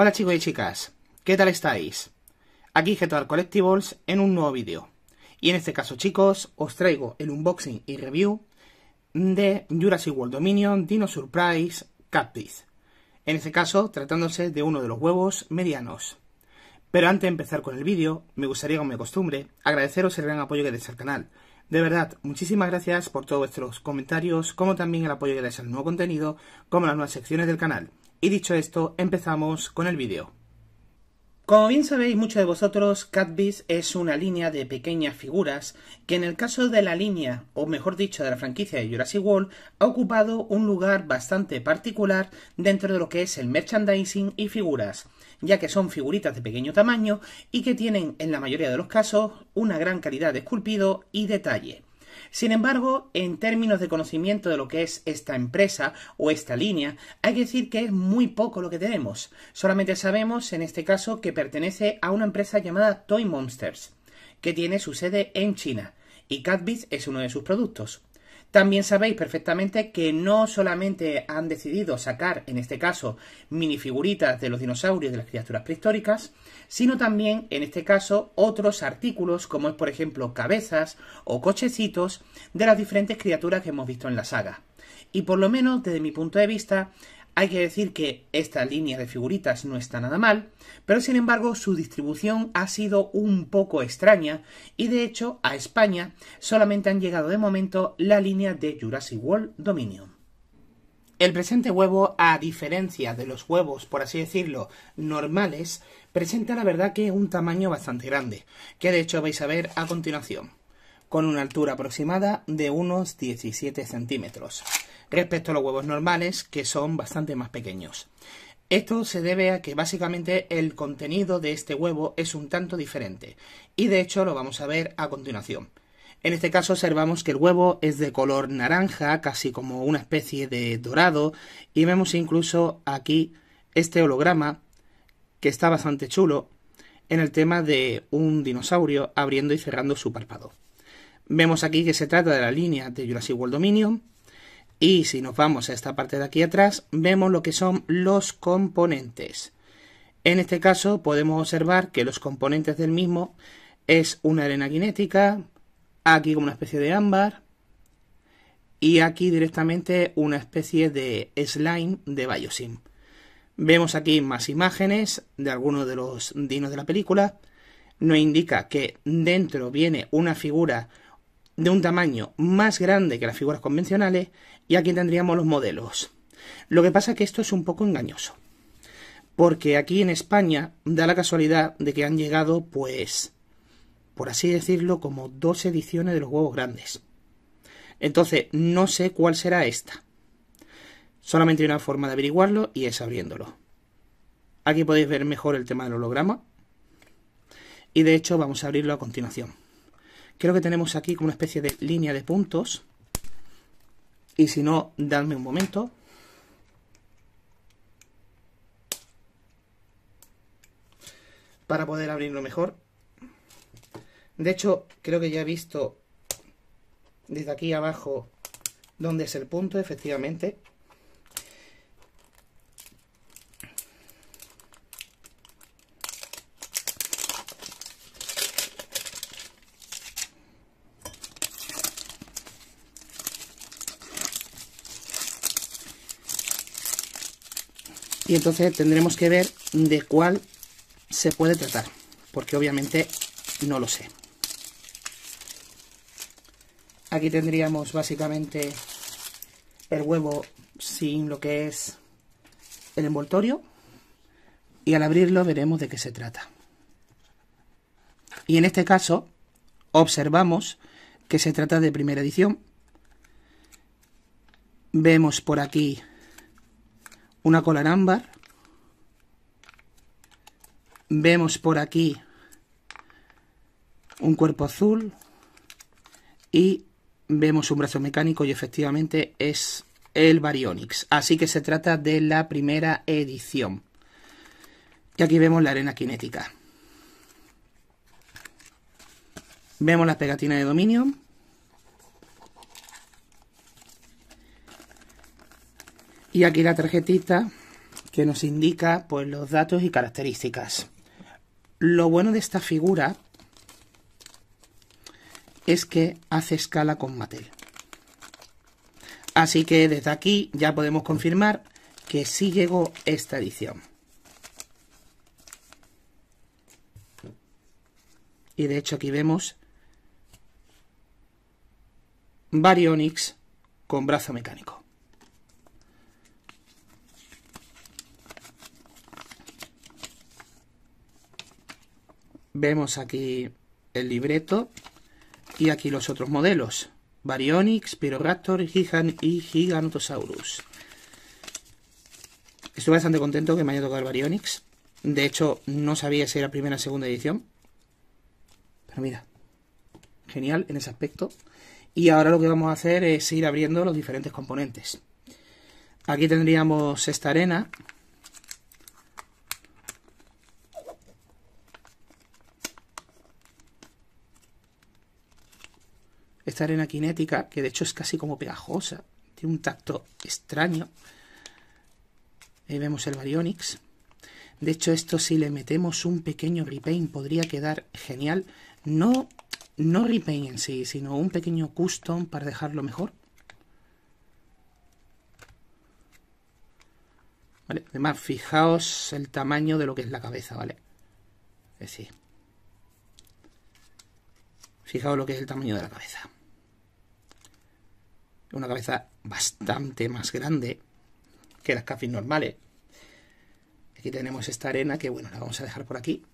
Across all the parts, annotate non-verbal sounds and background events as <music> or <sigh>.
Hola chicos y chicas, ¿qué tal estáis? Aquí Getuar Collectibles en un nuevo vídeo. Y en este caso chicos, os traigo el unboxing y review de Jurassic World Dominion Dino Surprise Captive En este caso, tratándose de uno de los huevos medianos. Pero antes de empezar con el vídeo, me gustaría, como de costumbre, agradeceros el gran apoyo que dais al canal. De verdad, muchísimas gracias por todos vuestros comentarios, como también el apoyo que dais al nuevo contenido, como las nuevas secciones del canal. Y dicho esto, empezamos con el vídeo. Como bien sabéis muchos de vosotros, Catbiz es una línea de pequeñas figuras que en el caso de la línea, o mejor dicho de la franquicia de Jurassic World, ha ocupado un lugar bastante particular dentro de lo que es el merchandising y figuras, ya que son figuritas de pequeño tamaño y que tienen en la mayoría de los casos una gran calidad de esculpido y detalle. Sin embargo, en términos de conocimiento de lo que es esta empresa o esta línea, hay que decir que es muy poco lo que tenemos. Solamente sabemos, en este caso, que pertenece a una empresa llamada Toy Monsters, que tiene su sede en China, y Catbiz es uno de sus productos. También sabéis perfectamente que no solamente han decidido sacar, en este caso, minifiguritas de los dinosaurios y de las criaturas prehistóricas, sino también, en este caso, otros artículos, como es, por ejemplo, cabezas o cochecitos de las diferentes criaturas que hemos visto en la saga. Y por lo menos, desde mi punto de vista, hay que decir que esta línea de figuritas no está nada mal, pero sin embargo su distribución ha sido un poco extraña y de hecho a España solamente han llegado de momento la línea de Jurassic World Dominion. El presente huevo, a diferencia de los huevos, por así decirlo, normales, presenta la verdad que un tamaño bastante grande, que de hecho vais a ver a continuación, con una altura aproximada de unos 17 centímetros respecto a los huevos normales, que son bastante más pequeños. Esto se debe a que básicamente el contenido de este huevo es un tanto diferente, y de hecho lo vamos a ver a continuación. En este caso observamos que el huevo es de color naranja, casi como una especie de dorado, y vemos incluso aquí este holograma, que está bastante chulo, en el tema de un dinosaurio abriendo y cerrando su párpado. Vemos aquí que se trata de la línea de Jurassic World Dominion, y si nos vamos a esta parte de aquí atrás, vemos lo que son los componentes. En este caso podemos observar que los componentes del mismo es una arena cinética, aquí como una especie de ámbar, y aquí directamente una especie de slime de Biosim. Vemos aquí más imágenes de algunos de los dinos de la película. Nos indica que dentro viene una figura de un tamaño más grande que las figuras convencionales y aquí tendríamos los modelos. Lo que pasa es que esto es un poco engañoso, porque aquí en España da la casualidad de que han llegado, pues, por así decirlo, como dos ediciones de los huevos grandes. Entonces, no sé cuál será esta. Solamente hay una forma de averiguarlo y es abriéndolo. Aquí podéis ver mejor el tema del holograma. Y de hecho vamos a abrirlo a continuación. Creo que tenemos aquí como una especie de línea de puntos. Y si no, dadme un momento. Para poder abrirlo mejor. De hecho, creo que ya he visto desde aquí abajo dónde es el punto, efectivamente. y entonces tendremos que ver de cuál se puede tratar, porque obviamente no lo sé. Aquí tendríamos básicamente el huevo sin lo que es el envoltorio y al abrirlo veremos de qué se trata. Y en este caso observamos que se trata de primera edición. Vemos por aquí una cola ámbar. Vemos por aquí un cuerpo azul y vemos un brazo mecánico y efectivamente es el Baryonyx. Así que se trata de la primera edición. Y aquí vemos la arena cinética. Vemos la pegatina de dominio Y aquí la tarjetita que nos indica pues, los datos y características. Lo bueno de esta figura es que hace escala con Mattel. Así que desde aquí ya podemos confirmar que sí llegó esta edición. Y de hecho aquí vemos Baryonyx con brazo mecánico. Vemos aquí el libreto y aquí los otros modelos. Baryonyx, Pyroraptor, Gigan y Gigantosaurus. Estoy bastante contento que me haya tocado el Baryonyx. De hecho, no sabía si era primera o segunda edición. Pero mira, genial en ese aspecto. Y ahora lo que vamos a hacer es ir abriendo los diferentes componentes. Aquí tendríamos esta arena, arena cinética, que de hecho es casi como pegajosa, tiene un tacto extraño. Ahí vemos el Baryonyx. De hecho, esto si le metemos un pequeño repaint podría quedar genial. No, no repaint en sí, sino un pequeño custom para dejarlo mejor. Además, fijaos el tamaño de lo que es la cabeza, ¿vale? fijaos lo que es el tamaño de la cabeza una cabeza bastante más grande que las cafis normales. Aquí tenemos esta arena que, bueno, la vamos a dejar por aquí.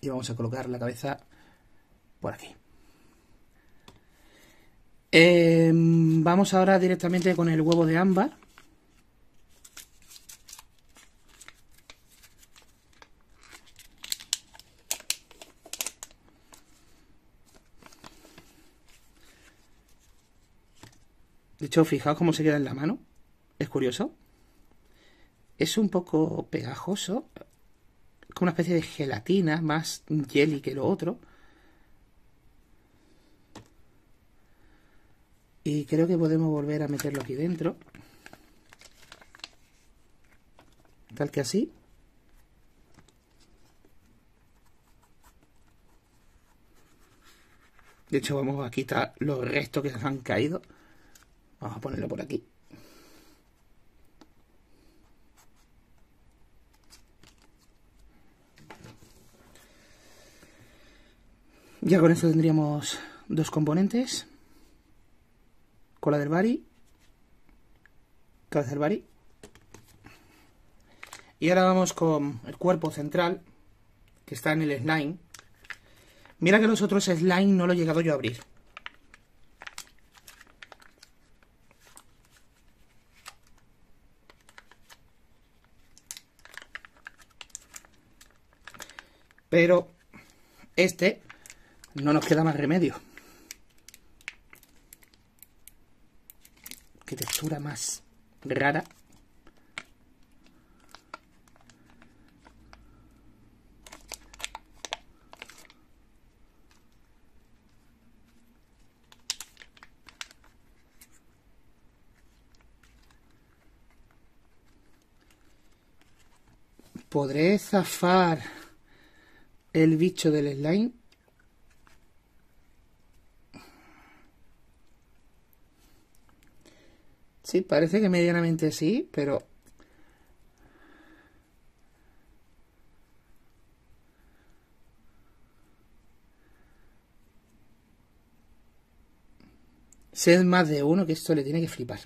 Y vamos a colocar la cabeza por aquí. Em, vamos ahora directamente con el huevo de ámbar. De hecho, fijaos cómo se queda en la mano. Es curioso. Es un poco pegajoso. Como una especie de gelatina, más jelly que lo otro. Y creo que podemos volver a meterlo aquí dentro. Tal que así. De hecho, vamos a quitar los restos que nos han caído. Vamos a ponerlo por aquí. Ya con esto tendríamos dos componentes. Cola del bari. Cabeza del bari. Y ahora vamos con el cuerpo central, que está en el slime. Mira que los otros slime no lo he llegado yo a abrir. Pero este no nos queda más remedio. Qué textura más rara. podré zafar el bicho del slime. Sí, parece que medianamente sí, pero... Sed más de uno que esto le tiene que flipar.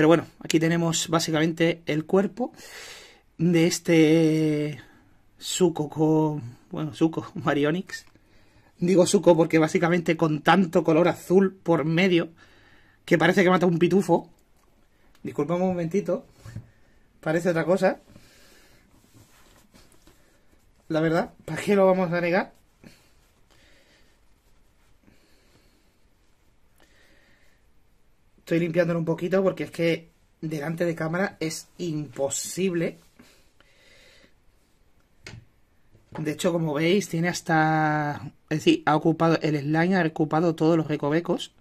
Pero bueno, aquí tenemos básicamente el cuerpo de este Suco con... Bueno, Suco, <laughs> Marionix. Digo Suco porque básicamente con tanto color azul por medio que parece que mata un pitufo. Disculpame un momentito. Parece otra cosa. La verdad, ¿para qué lo vamos a negar? Estoy limpiándolo un poquito porque es que delante de cámara es imposible. De hecho, como veis, tiene hasta... Es decir, ha ocupado el slime, ha ocupado todos los recovecos.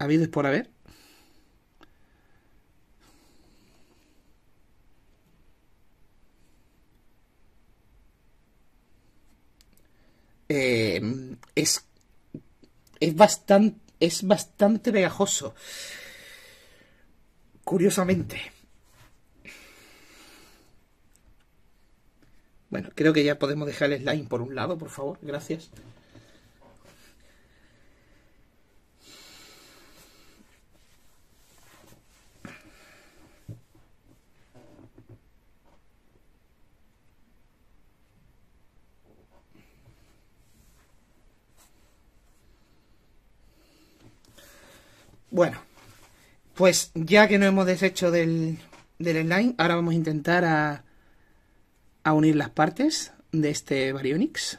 Ha habido es por haber. Eh, es, es bastante es bastante pegajoso. Curiosamente. Bueno, creo que ya podemos dejar el slime por un lado, por favor. Gracias. Bueno, pues ya que no hemos deshecho del, del ahora vamos a intentar a, a unir las partes de este Baryonyx.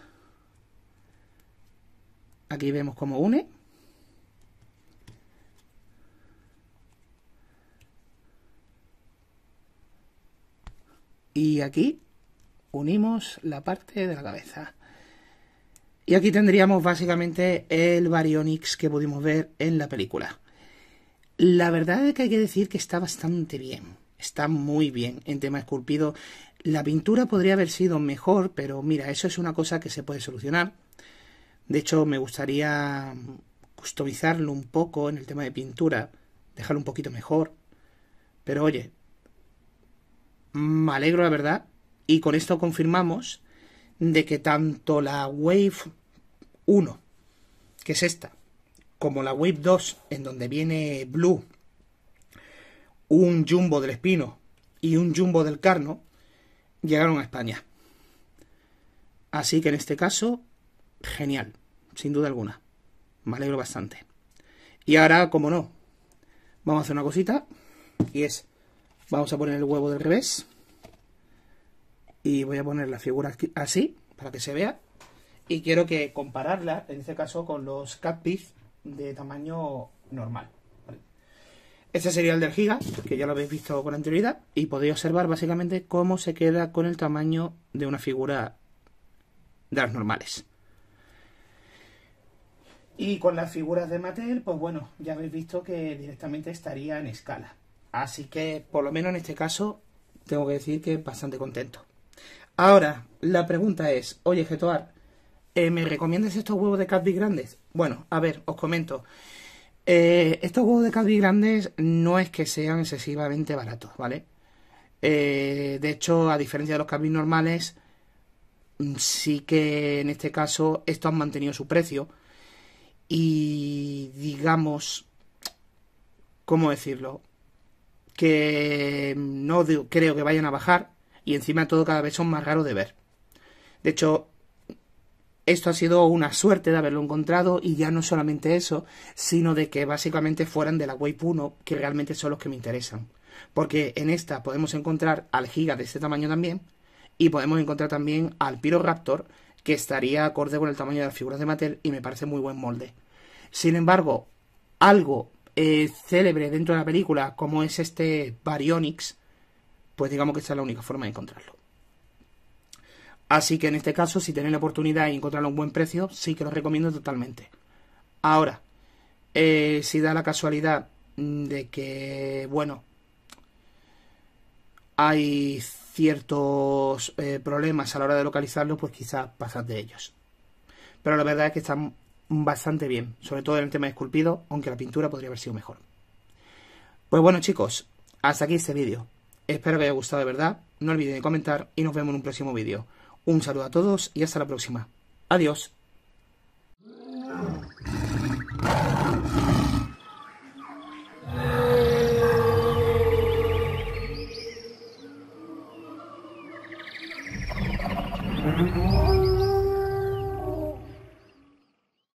Aquí vemos cómo une. Y aquí unimos la parte de la cabeza. Y aquí tendríamos básicamente el Baryonyx que pudimos ver en la película. La verdad es que hay que decir que está bastante bien, está muy bien en tema esculpido. La pintura podría haber sido mejor, pero mira, eso es una cosa que se puede solucionar. De hecho, me gustaría customizarlo un poco en el tema de pintura, dejarlo un poquito mejor. Pero oye, me alegro la verdad, y con esto confirmamos de que tanto la Wave 1, que es esta, como la Wave 2, en donde viene Blue, un Jumbo del Espino y un Jumbo del Carno, llegaron a España. Así que en este caso, genial, sin duda alguna. Me alegro bastante. Y ahora, como no, vamos a hacer una cosita, y es, vamos a poner el huevo del revés, y voy a poner la figura así, para que se vea, y quiero que compararla, en este caso, con los catfish de tamaño normal. Este sería el del Giga, que ya lo habéis visto con anterioridad, y podéis observar básicamente cómo se queda con el tamaño de una figura de las normales. Y con las figuras de Mattel, pues bueno, ya habéis visto que directamente estaría en escala. Así que, por lo menos en este caso, tengo que decir que bastante contento. Ahora, la pregunta es, oye Getoar, eh, ¿Me recomiendas estos huevos de Cadby grandes? Bueno, a ver, os comento. Eh, estos huevos de Cadby grandes no es que sean excesivamente baratos, ¿vale? Eh, de hecho, a diferencia de los Cadby normales, mm, sí que en este caso estos han mantenido su precio. Y digamos, ¿cómo decirlo? Que mm, no creo que vayan a bajar y encima de todo cada vez son más raros de ver. De hecho, esto ha sido una suerte de haberlo encontrado y ya no solamente eso, sino de que básicamente fueran de la Wave 1, que realmente son los que me interesan. Porque en esta podemos encontrar al Giga de este tamaño también y podemos encontrar también al Raptor que estaría acorde con el tamaño de las figuras de Mattel y me parece muy buen molde. Sin embargo, algo eh, célebre dentro de la película como es este Baryonyx, pues digamos que esta es la única forma de encontrarlo. Así que en este caso, si tenéis la oportunidad encontrarlo a un buen precio, sí que lo recomiendo totalmente. Ahora, eh, si da la casualidad de que, bueno, hay ciertos eh, problemas a la hora de localizarlos, pues quizás pasad de ellos. Pero la verdad es que están bastante bien, sobre todo en el tema de esculpido, aunque la pintura podría haber sido mejor. Pues bueno chicos, hasta aquí este vídeo. Espero que haya gustado de verdad, no olviden comentar y nos vemos en un próximo vídeo. Un saludo a todos y hasta la próxima. Adiós.